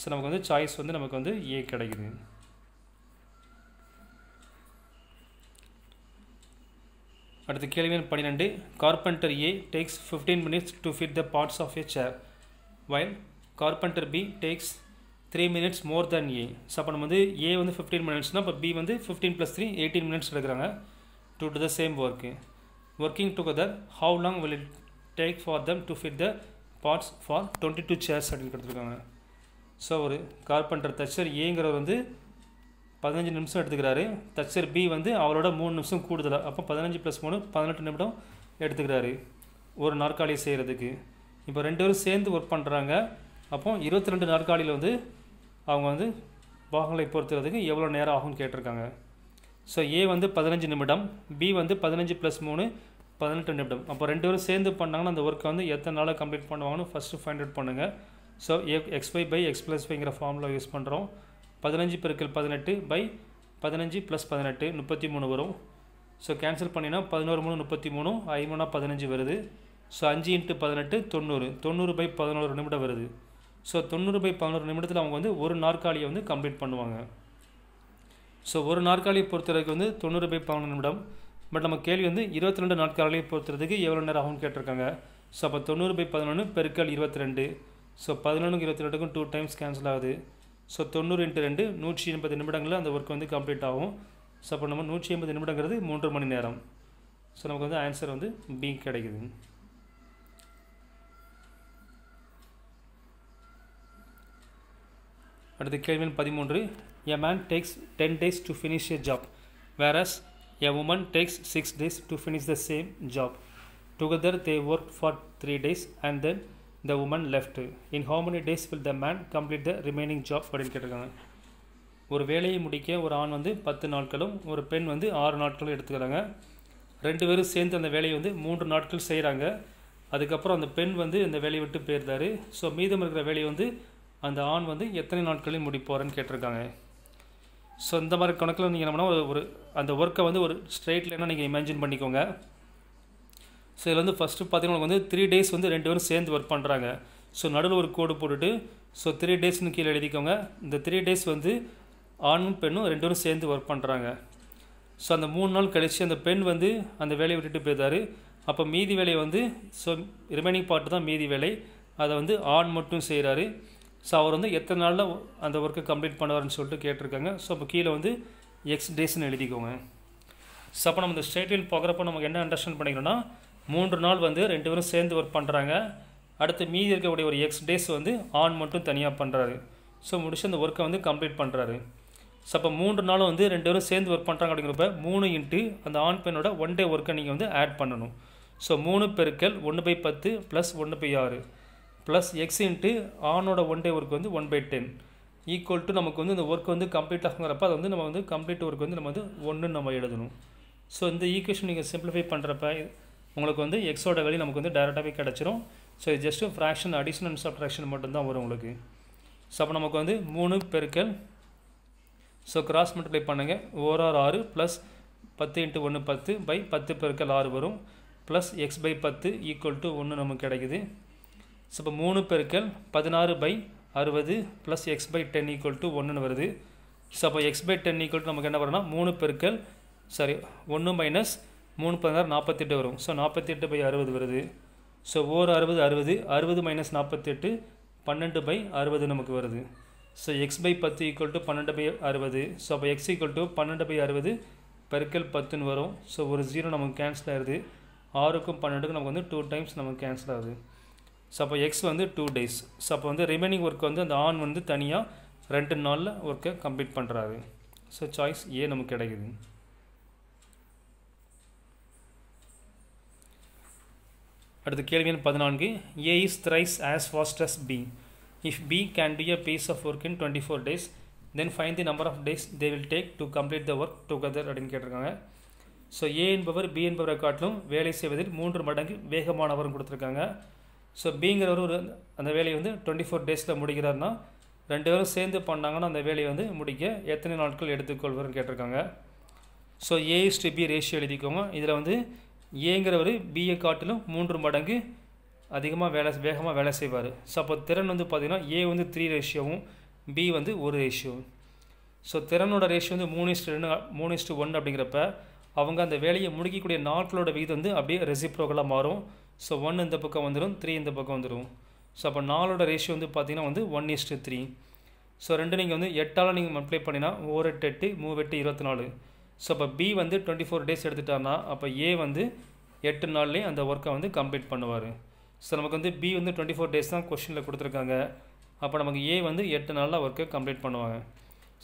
ஸோ நமக்கு வந்து சாய்ஸ் வந்து நமக்கு வந்து ஏ கிடைக்குது அடுத்து கேள்வி எண் பன்னிரெண்டு carpenter A takes fifteen minutes to fit the parts of a chair while carpenter B takes three minutes more than A so அப்போ நம்ம வந்து ஏ வந்து ஃபிஃப்டீன் மினிட்ஸ்னால் இப்போ பி வந்து fifteen plus three eighteen minutes எடுக்கிறாங்க to to the same work working together how long will it take for them to fit the parts for twenty two chairs அப்படின்னு கொடுத்துருக்காங்க so ஒரு carpenter தச்சர் ஏங்கிறவர் வந்து பதினஞ்சு நிமிஷம் எடுத்துக்கிறாரு தச்சர் B வந்து அவரோட மூணு நிமிஷம் கூடுதலாக அப்போ பதினஞ்சு ப்ளஸ் மூணு பதினெட்டு நிமிடம் எடுத்துக்கிறாரு ஒரு நாற்காலியை செய்கிறதுக்கு இப்போ ரெண்டு பேரும் சேர்ந்து ஒர்க் பண்ணுறாங்க அப்போ இருபத்தி ரெண்டு நாற்காலியில் வந்து அவங்க வந்து பாகங்களை பொறுத்துறதுக்கு எவ்வளோ நேரம் ஆகும்னு கேட்டிருக்காங்க ஸோ ஏ வந்து பதினஞ்சு நிமிடம் பி வந்து பதினஞ்சு ப்ளஸ் மூணு பதினெட்டு நிமிடம் அப்போ ரெண்டு பேரும் சேர்ந்து பண்ணாங்கன்னா அந்த ஒர்க்கை வந்து எத்தனை நாளாக கம்ப்ளீட் பண்ணுவாங்கன்னு ஃபஸ்ட்டு ஃபைண்ட் அவுட் பண்ணுங்கள் so X Y by X plus ஃபைங்கிற ஃபார்மில் யூஸ் பண்ணுறோம் பதினஞ்சு பெருக்கல் பதினெட்டு பை பதினஞ்சு ப்ளஸ் பதினெட்டு முப்பத்தி மூணு வரும் ஸோ கேன்சல் பண்ணினா பதினோரு மூணு முப்பத்தி மூணு ஐமூணா பதினஞ்சு வருது ஸோ அஞ்சு இன்ட்டு பதினெட்டு தொண்ணூறு தொண்ணூறு பை பதினோரு நிமிடம் வருது ஸோ தொண்ணூறு பை பதினோரு நிமிடத்தில் அவங்க வந்து ஒரு நாற்காலியை வந்து கம்ப்ளீட் பண்ணுவாங்க ஸோ ஒரு நாற்காலியை பொறுத்தவரைக்கும் வந்து தொண்ணூறு பை பதினொன்று நிமிடம் பட் நம்ம கேள்வி வந்து இருபத்தி ரெண்டு நாட்காலியை பொறுத்துறதுக்கு எவ்வளோ நேரம் ஆகும்னு கேட்டிருக்காங்க ஸோ அப்போ தொண்ணூறு பை பதினொன்று பெருக்கல் இருபத்தி ரெண்டு ஸோ பதினொன்று இருபத்தி ரெண்டுக்கும் டூ டைம்ஸ் கேன்சல் ஆகுது ஸோ தொண்ணூறு இன்ட்டு ரெண்டு நூற்றி எண்பது நிமிடங்களில் அந்த ஒர்க் வந்து கம்ப்ளீட் ஆகும் ஸோ அப்போ நம்ம நூற்றி எண்பது நிமிடங்கிறது மூன்று மணி நேரம் ஸோ நமக்கு வந்து ஆன்சர் வந்து பி கிடைக்குது அடுத்த கேள்வி பதிமூன்று a man takes ten days to finish a job whereas a woman takes six days to finish the same job together they work for three days and then the woman left in how many days will the man complete the remaining job அப்படின்னு கேட்டிருக்காங்க ஒரு வேலையை முடிக்க ஒரு ஆண் வந்து பத்து நாட்களும் ஒரு பெண் வந்து ஆறு நாட்களும் எடுத்துக்கிறாங்க ரெண்டு பேரும் சேர்ந்து அந்த வேலையை வந்து மூன்று நாட்கள் செய்கிறாங்க அதுக்கப்புறம் அந்த பெண் வந்து இந்த வேலையை விட்டு போயிருந்தார் ஸோ மீதம் இருக்கிற வேலையை வந்து அந்த ஆண் வந்து எத்தனை நாட்களையும் முடிப்போறேன்னு கேட்டிருக்காங்க ஸோ இந்த மாதிரி கணக்கில் நீங்கள் என்ன பண்ணால் ஒரு அந்த ஒர்க்கை வந்து ஒரு ஸ்ட்ரெயிட் லைனாக நீங்கள் இமேஜின் பண்ணிக்கோங்க ஸோ இதில் வந்து ஃபஸ்ட்டு பார்த்தீங்கன்னா வந்து த்ரீ டேஸ் வந்து ரெண்டு பேரும் சேர்ந்து ஒர்க் பண்ணுறாங்க ஸோ நடுவில் ஒரு கோடு போட்டுட்டு ஸோ த்ரீ டேஸ்னு கீழே எழுதிக்கோங்க இந்த த்ரீ டேஸ் வந்து ஆணும் பெண்ணும் ரெண்டு பேரும் சேர்ந்து ஒர்க் பண்ணுறாங்க ஸோ அந்த மூணு நாள் கழித்து அந்த பெண் வந்து அந்த வேலையை விட்டுட்டு போயிருந்தார் அப்போ மீதி வேலையை வந்து ஸோ ரிமைனிங் பார்ட்டு தான் மீதி வேலை அதை வந்து ஆண் மட்டும் செய்கிறாரு ஸோ அவர் வந்து எத்தனை நாளில் அந்த ஒர்க்கை கம்ப்ளீட் பண்ணுவாருன்னு சொல்லிட்டு கேட்டிருக்காங்க ஸோ அப்போ கீழே வந்து எக்ஸ் டேஸ்ன்னு எழுதிக்கோங்க ஸோ அப்போ நம்ம இந்த ஸ்டேட்லைன் பார்க்குறப்ப நமக்கு என்ன அண்டர்ஸ்டாண்ட் பண்ணிக்கணும்னா மூன்று நாள் வந்து ரெண்டு பேரும் சேர்ந்து ஒர்க் பண்ணுறாங்க அடுத்து மீதி இருக்கக்கூடிய ஒரு எக்ஸ் டேஸ் வந்து ஆன் மட்டும் தனியாக பண்ணுறாரு ஸோ முடிச்சு அந்த ஒர்க்கை வந்து கம்ப்ளீட் பண்ணுறாரு ஸோ அப்போ மூன்று நாளும் வந்து ரெண்டு பேரும் சேர்ந்து ஒர்க் பண்ணுறாங்க அப்படிங்கிறப்ப மூணு இன்ட்டு அந்த ஆண் பெண்ணோட ஒன் டே ஒர்க்கை நீங்கள் வந்து ஆட் பண்ணணும் ஸோ மூணு பெருக்கல் ஒன்று பை பத்து ப்ளஸ் ஒன்று பை ஆறு ப்ளஸ் எக்ஸ் இன்ட்டு ஆனோட ஒன் டே ஒர்க் வந்து one by ten equal to நமக்கு வந்து இந்த ஒர்க் வந்து கம்ப்ளீட் ஆகுங்கிறப்ப அதை வந்து நம்ம வந்து கம்ப்ளீட் ஒர்க் வந்து நம்ம வந்து ஒன்றுன்னு நம்ம எழுதணும் ஸோ இந்த ஈக்குவேஷன் நீங்கள் சிம்பிளிஃபை பண்ணுறப்ப உங்களுக்கு வந்து எக்ஸோட வெளியே நமக்கு வந்து டேரெக்டாகவே கிடச்சிரும் ஸோ இது just fraction addition and subtraction மட்டும்தான் வரும் உங்களுக்கு ஸோ அப்போ நமக்கு வந்து மூணு பெருக்கல் ஸோ கிராஸ் மல்டிப்ளை பண்ணுங்கள் ஓர் ஆர் ஆறு ப்ளஸ் பத்து இன்ட்டு ஒன்று பத்து பை பத்து பெருக்கல் ஆறு வரும் ப்ளஸ் எக்ஸ் பை பத்து ஈக்குவல் டு ஒன்று நமக்கு கிடைக்குது ஸோ இப்போ மூணு பெருக்கல் பதினாறு பை அறுபது plus X by ten equal to ஒன்றுன்னு வருது ஸோ அப்போ X by ten equal to நமக்கு என்ன வரும்னா மூணு பெருக்கல் சாரி ஒன்று மைனஸ் மூணு பதினாறு நாற்பத்தெட்டு வரும் ஸோ நாற்பத்தெட்டு பை அறுபது வருது ஸோ ஓர் அறுபது அறுபது அறுபது மைனஸ் நாற்பத்தெட்டு பன்னெண்டு பை அறுபது நமக்கு வருது ஸோ எக்ஸ் பை பத்து ஈக்குவல் டு பன்னெண்டு பை அறுபது ஸோ அப்போ எக்ஸ் ஈக்குவல் டு பன்னெண்டு பை அறுபது பெருக்கல் பத்துன்னு வரும் ஸோ ஒரு ஜீரோ நமக்கு கேன்சல் ஆயிடுது ஆறுக்கும் பன்னெண்டுக்கும் நமக்கு வந்து டூ டைம்ஸ் நமக்கு கேன்சல் ஆகுது ஸோ அப்போ எக்ஸ் வந்து டூ டேஸ் ஸோ அப்போ வந்து ரிமைனிங் ஒர்க் வந்து அந்த ஆண் வந்து தனியாக ரெண்டு நாளில் ஒர்க்கை கம்ப்ளீட் பண்ணுறாரு ஸோ சாய்ஸ் ஏ நமக்கு கிடைக்குது அடுத்த கேள்வி எண் பதினான்கு A is thrice as fast as B if B can do a piece of work in twenty four days then find the number of days they will take to complete the work together அப்படின்னு கேட்டிருக்காங்க so ஏ என்பவர் B என்பவரை காட்டிலும் வேலை செய்வதில் மூன்று மடங்கு வேகமானவரும் கொடுத்துருக்காங்க ஸோ பிங்கிறவர் ஒரு அந்த வேலையை வந்து டுவெண்ட்டி ஃபோர் டேஸில் முடிக்கிறாருன்னா ரெண்டு பேரும் சேர்ந்து பண்ணாங்கன்னா அந்த வேலையை வந்து முடிக்க எத்தனை நாட்கள் எடுத்துக்கொள்வர்னு கேட்டிருக்காங்க ஸோ ஏ பி ரேஷியோ எழுதிக்கோங்க இதில் வந்து ஏங்கிறவர் பிஏ காட்டிலும் மூன்று மடங்கு அதிகமாக வேலை வேகமாக வேலை செய்வார் ஸோ அப்போ திறன் வந்து பார்த்திங்கன்னா ஏ வந்து த்ரீ ரேஷியோவும் பி வந்து ஒரு ரேஷியோ ஸோ திறனோட ரேஷியோ வந்து மூணு இஸ்ட் ரெண்டு மூணு இஸ்டு ஒன் அப்படிங்கிறப்ப அவங்க அந்த வேலையை முடிக்கக்கூடிய நாட்களோட விகிதம் வந்து அப்படியே ரெசிப்ரோக்கலாக மாறும் ஸோ ஒன் இந்த பக்கம் வந்துடும் த்ரீ இந்த பக்கம் வந்துடும் ஸோ அப்போ நாலோட ரேஷியோ வந்து பார்த்திங்கன்னா வந்து ஒன் இஸ்ட்டு த்ரீ ஸோ ரெண்டு நீங்கள் வந்து எட்டால் நீங்கள் மல்டிப்ளை பண்ணினா ஓர் எட்டு எட்டு மூவெட்டு இருபத்தி நாலு ஸோ அப்போ பி வந்து டுவெண்ட்டி ஃபோர் டேஸ் எடுத்துட்டார்னா அப்போ ஏ வந்து எட்டு நாள்லேயே அந்த ஒர்க்கை வந்து கம்ப்ளீட் பண்ணுவார் ஸோ நமக்கு வந்து பி வந்து டுவெண்ட்டி ஃபோர் டேஸ் தான் கொஷினில் கொடுத்துருக்காங்க அப்போ நமக்கு ஏ வந்து எட்டு நாளில் ஒர்க்கை கம்ப்ளீட் பண்ணுவாங்க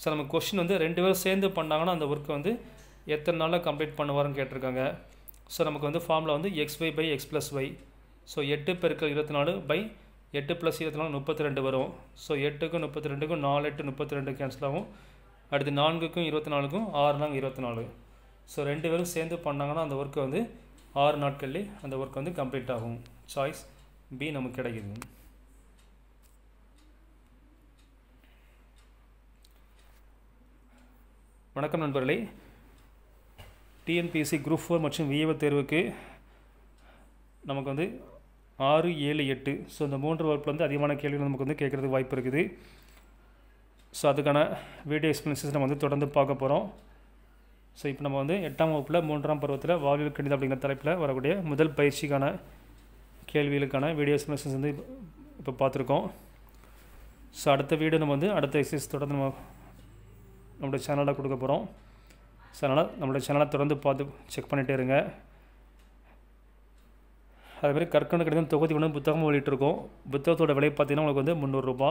ஸோ நமக்கு கொஷின் வந்து ரெண்டு பேரும் சேர்ந்து பண்ணாங்கன்னா அந்த ஒர்க்கை வந்து எத்தனை நாளில் கம்ப்ளீட் பண்ணுவாருன்னு கேட்டிருக்காங்க ஸோ நமக்கு வந்து ஃபார்மில் வந்து X Y by X plus Y so எட்டு பெருக்கள் இருபத்தி நாலு பை எட்டு ப்ளஸ் இருபத்தி நாலு முப்பத்தி ரெண்டு வரும் ஸோ எட்டுக்கும் முப்பத்தி ரெண்டுக்கும் நாலு எட்டு முப்பத்தி ரெண்டு கேன்சல் ஆகும் அடுத்து நான்குக்கும் இருபத்தி நாலுக்கும் ஆறு நாங்க இருபத்தி நாலு ஸோ ரெண்டு பேரும் சேர்ந்து பண்ணாங்கன்னா அந்த ஒர்க்கு வந்து ஆறு நாட்கள்லேயே அந்த ஒர்க் வந்து கம்ப்ளீட் ஆகும் சாய்ஸ் பி நமக்கு கிடைக்குது வணக்கம் நண்பர்களே டிஎன்பிஎஸ்சி குரூப் ஃபோர் மற்றும் விஏவ தேர்வுக்கு நமக்கு வந்து ஆறு ஏழு எட்டு ஸோ இந்த மூன்று வகுப்பில் வந்து அதிகமான கேள்விகள் நமக்கு வந்து கேட்குறதுக்கு வாய்ப்பு இருக்குது ஸோ அதுக்கான வீடியோ எக்ஸ்பீரியன்ஸஸ் நம்ம வந்து தொடர்ந்து பார்க்க போகிறோம் ஸோ இப்போ நம்ம வந்து எட்டாம் வகுப்பில் மூன்றாம் பருவத்தில் வாழ்வில் கணிதம் அப்படிங்கிற தலைப்பில் வரக்கூடிய முதல் பயிற்சிக்கான கேள்விகளுக்கான வீடியோ எக்ஸ்பீரியன்ஸஸ் வந்து இப்போ பார்த்துருக்கோம் ஸோ அடுத்த வீடியோ நம்ம வந்து அடுத்த எக்ஸசைஸ் தொடர்ந்து நம்ம நம்மளுடைய சேனலில் கொடுக்க போகிறோம் ஸோ அதனால் நம்மளுடைய சேனலை தொடர்ந்து பார்த்து செக் பண்ணிகிட்டே இருங்க அதேமாதிரி கற்கண்டு கடிதம் தொகுதி ஒன்று புத்தகமும் வெளியிட்டிருக்கோம் புத்தகத்தோட விலை பார்த்திங்கன்னா உங்களுக்கு வந்து முந்நூறுரூபா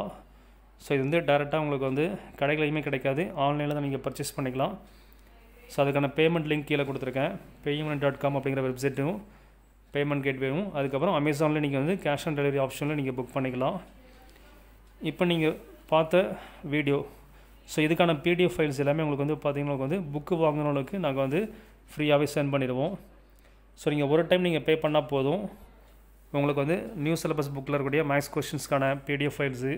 ஸோ இது வந்து டேரெக்டாக உங்களுக்கு வந்து கடைகளையுமே கிடைக்காது ஆன்லைனில் தான் நீங்கள் பர்ச்சேஸ் பண்ணிக்கலாம் ஸோ அதுக்கான பேமெண்ட் லிங்க் கீழே கொடுத்துருக்கேன் பேமெண்ட் டாட் காம் அப்படிங்கிற வெப்சைட்டும் பேமெண்ட் கேட்வேவும் அதுக்கப்புறம் அமேசானில் நீங்கள் வந்து கேஷ் ஆன் டெலிவரி ஆப்ஷனில் நீங்கள் புக் பண்ணிக்கலாம் இப்போ நீங்கள் பார்த்த வீடியோ ஸோ இதுக்கான பிடிஎஃப் ஃபைல்ஸ் எல்லாமே உங்களுக்கு வந்து பார்த்திங்கனா வந்து புக்கு வாங்கினவங்களுக்கு நாங்கள் வந்து ஃப்ரீயாகவே சென்ட் பண்ணிடுவோம் ஸோ நீங்கள் ஒரு டைம் நீங்கள் பே பண்ணால் போதும் உங்களுக்கு வந்து நியூ சிலபஸ் புக்கில் இருக்கக்கூடிய மேக்ஸ் கொஷின்ஸ்க்கான பிடிஎஃப் ஃபைல்ஸு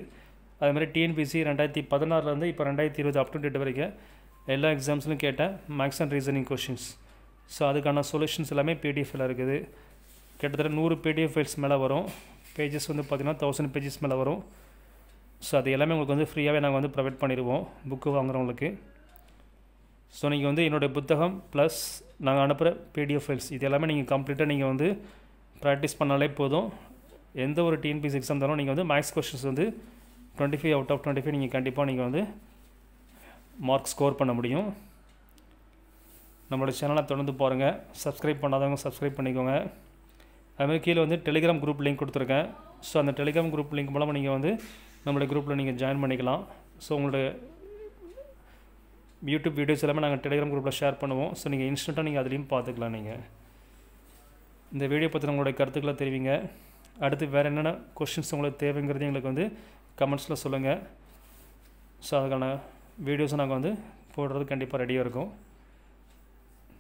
அதே மாதிரி டிஎன்பிசி ரெண்டாயிரத்தி பதினாறுலேருந்து இப்போ ரெண்டாயிரத்தி இருபது அப் டு டேட் வரைக்கும் எல்லா எக்ஸாம்ஸ்லையும் கேட்டேன் maths and reasoning questions so அதுக்கான சொல்யூஷன்ஸ் எல்லாமே பிடிஎஃபில் இருக்குது கிட்டத்தட்ட நூறு பிடிஎஃப் ஃபைல்ஸ் மேலே வரும் பேஜஸ் வந்து பார்த்திங்கன்னா தௌசண்ட் பேஜஸ் மேலே வரும் ஸோ அது எல்லாமே உங்களுக்கு வந்து ஃப்ரீயாகவே நாங்கள் வந்து ப்ரொவைட் பண்ணிடுவோம் புக்கு வாங்குறவங்களுக்கு ஸோ நீங்கள் வந்து என்னுடைய புத்தகம் ப்ளஸ் நாங்கள் அனுப்புகிற பிடிஎஃப் ஃபைல்ஸ் இது எல்லாமே நீங்கள் கம்ப்ளீட்டாக நீங்கள் வந்து ப்ராக்டிஸ் பண்ணாலே போதும் எந்த ஒரு டிஎன்பிஎஸ் எக்ஸாம் தரும் நீங்கள் வந்து மேக்ஸ் கொஷின்ஸ் வந்து twenty five out of twenty five நீங்கள் கண்டிப்பாக நீங்கள் வந்து மார்க் ஸ்கோர் பண்ண முடியும் நம்மளோட சேனலை தொடர்ந்து பாருங்கள் சப்ஸ்கிரைப் பண்ணாதவங்க சப்ஸ்கிரைப் பண்ணிக்கோங்க அதுமாதிரி கீழே வந்து டெலிகிராம் குரூப் லிங்க் கொடுத்துருக்கேன் ஸோ அந்த டெலிகிராம் குரூப் லிங்க் மூலமாக நீங்கள் வந்து நம்மளுடைய குரூப்பில் நீங்கள் ஜாயின் பண்ணிக்கலாம் ஸோ உங்களோட யூடியூப் வீடியோஸ் எல்லாமே நாங்கள் டெலிகிராம் குரூப்பில் ஷேர் பண்ணுவோம் ஸோ நீங்கள் இன்ஸ்டண்ட்டாக நீங்கள் அதுலேயும் பார்த்துக்கலாம் நீங்கள் இந்த வீடியோ பற்றி உங்களுடைய கருத்துக்களை தெரிவிங்க அடுத்து வேறு என்னென்ன கொஷின்ஸ் உங்களுக்கு தேவைங்கிறது எங்களுக்கு வந்து கமெண்ட்ஸில் சொல்லுங்கள் ஸோ அதுக்கான வீடியோஸும் நாங்கள் வந்து போடுறது கண்டிப்பாக ரெடியாக இருக்கும்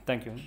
தேங்க்யூ